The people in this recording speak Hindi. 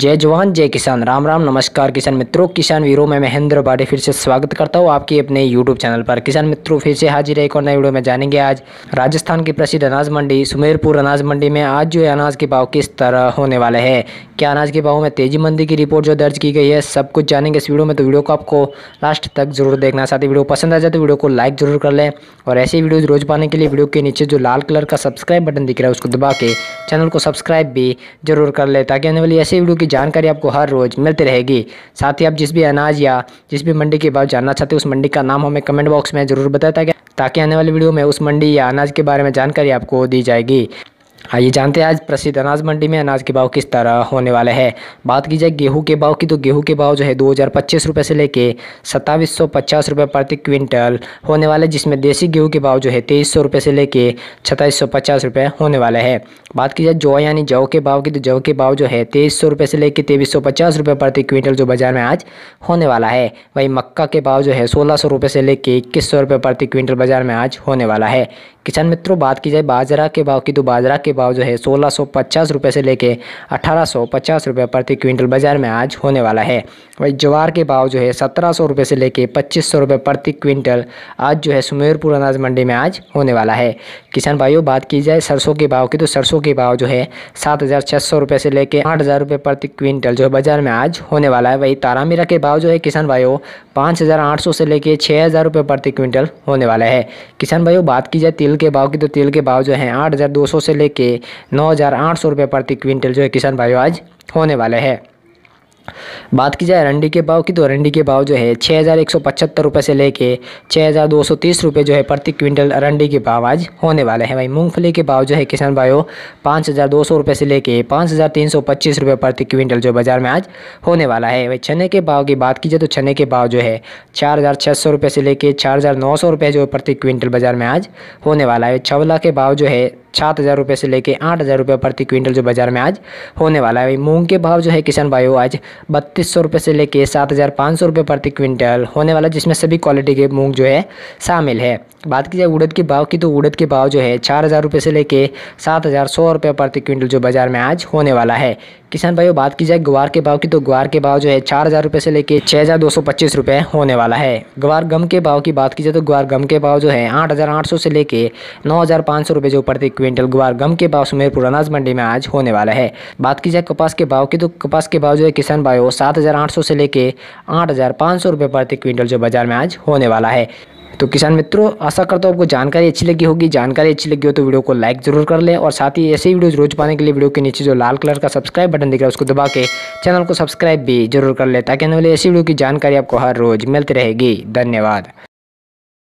जय जवान जय किसान राम राम नमस्कार किसान मित्रों किसान वीरों में महेंद्र बाड़े फिर से स्वागत करता हूँ आपके अपने यूट्यूब चैनल पर किसान मित्रों फिर से हाजिर है एक और नए वीडियो में जानेंगे आज राजस्थान की प्रसिद्ध अनाज मंडी सुमेरपुर अनाज मंडी में आज जो है अनाज के भाव किस तरह होने वाले हैं क्या अनाज के भाव में तेजी मंदी की रिपोर्ट जो दर्ज की गई है सब कुछ जानेंगे इस वीडियो में तो वीडियो को आपको लास्ट तक जरूर देखना साथ ही वीडियो पसंद आ जाए तो वीडियो को लाइक जरूर कर लें और ऐसी वीडियो रोज पाने के लिए वीडियो के नीचे जो लाल कलर का सब्सक्राइब बटन दिख रहा है उसको दबा के चैनल को सब्सक्राइब भी जरूर कर लें ताकि आने वाली ऐसी वीडियो की जानकारी आपको हर रोज़ मिलती रहेगी साथ ही आप जिस भी अनाज या जिस भी मंडी के बारे जानना चाहते हो उस मंडी का नाम हमें कमेंट बॉक्स में ज़रूर बताया ताकि आने वाली वीडियो में उस मंडी या अनाज के बारे में जानकारी आपको दी जाएगी आइए हाँ, जानते हैं आज प्रसिद्ध अनाज मंडी में अनाज के भाव किस तरह होने वाले हैं बात की जाए गेहूं के भाव की तो गेहूं के भाव जो है दो हज़ार पच्चीस रुपये से लेके सत्ताईस सौ पचास रुपये प्रति क्विंटल होने वाले जिसमें देसी गेहूं के भाव जो है तेईस सौ रुपये से लेके छत्ताईस सौ पचास रुपये होने वाले हैं बात की जाए जौ यानी जौ के भाव की तो जौ के भाव जो है तेईस सौ रुपये से लेके तेईस सौ पचास रुपये प्रति क्विंटल जो बाजार में आज होने वाला है वही मक्का के भाव जो है सोलह सौ रुपये से लेके इक्कीस सौ रुपये प्रति क्विंटल बाजार में आज होने वाला है किसान मित्रों बात की जाए बाजरा के भाव की तो बाजरा के भाव जो है सोलह सौ से लेके अठारह सौ प्रति क्विंटल बाजार में आज होने वाला है वही ज्वार के भाव जो है सत्रह सौ से लेके पच्चीस सौ प्रति क्विंटल आज जो है सुमेरपुर अनाज मंडी में आज होने वाला है किसान भाइयों बात की जाए सरसों के भाव की तो सरसों के भाव जो है सात हज़ार से लेके आठ हज़ार प्रति क्विंटल जो है बाजार में आज होने वाला है वही तारामीरा के भाव जो है किसान भाइयों पाँच से लेके छः हज़ार प्रति क्विंटल होने वाला है किसान भाइयों बात की जाए तिल के भाव की तो तिल के भाव जो है आठ हज़ार दो सौ से लेके के नौ हज़ार आठ सौ रुपये प्रति क्विंटल जो है किसान भाइयों आज होने वाले हैं बात की जाए रंडी के भाव की तो रंडी के भाव जो है छः हज़ार एक सौ पचहत्तर रुपये से लेके छः हज़ार दो सौ तीस रुपये जो है प्रति क्विंटल रंडी के भाव आज होने वाले हैं वही मूंगफली के भाव जो है किसान भाइयों पाँच हज़ार दो सौ रुपये से लेके पाँच हज़ार तीन सौ पच्चीस रुपये प्रति क्विंटल जो बाज़ार में आज होने वाला है वही चने के भाव की बात की जाए तो चने के भाव जो है चार हज़ार छः सौ रुपये से लेके चार हज़ार नौ सौ रुपये जो प्रति क्विंटल बाज़ार में आज होने वाला है छवला के भाव जो है सात हज़ार रुपये से लेकर आठ हज़ार रुपये प्रति क्विंटल जो बाजार में आज होने वाला है मूंग के भाव जो है किसान भाइयों आज बत्तीस सौ रुपये से लेकर सात हज़ार पाँच सौ रुपये प्रति क्विंटल होने वाला जिसमें सभी क्वालिटी के मूंग जो है शामिल है बात की जाए उड़द के भाव की तो उड़द के भाव जो है चार हज़ार रुपये से लेके सात हज़ार सौ रुपये प्रति क्विंटल जो बाजार में आज होने वाला है किसान भाइयों बात की जाए ग्वार के भाव की तो ग्वार के भाव जो है चार हज़ार रुपये से लेकर छः हज़ार दो सौ पच्चीस रुपये होने वाला है ग्वार गम के भाव की बात की जाए तो ग्वार गम के भाव जो है आठ हज़ार आठ सौ से लेकर नौ हज़ार पाँच सौ रुपये जो प्रति क्विंटल गुवार गम के भाव सुमेरपुर अनाज मंडी में आज होने वाला है बात की जाए कपास के भाव की तो कपास के भाव जो है किसान वो सात हज़ार आठ सौ से लेके आठ हज़ार पाँच सौ रुपये प्रति क्विंटल जो बाजार में आज होने वाला है तो किसान मित्रों आशा करता हूँ आपको जानकारी अच्छी लगी होगी जानकारी अच्छी लगी हो तो वीडियो को लाइक जरूर कर लें और साथ ही ऐसे वीडियो रोज पाने के लिए वीडियो के नीचे जो लाल कलर का सब्सक्राइब बटन दिख रहा है उसको दबा के चैनल को सब्सक्राइब भी जरूर कर लें ताकि आने वाली ऐसी वीडियो की जानकारी आपको हर रोज़ मिलती रहेगी धन्यवाद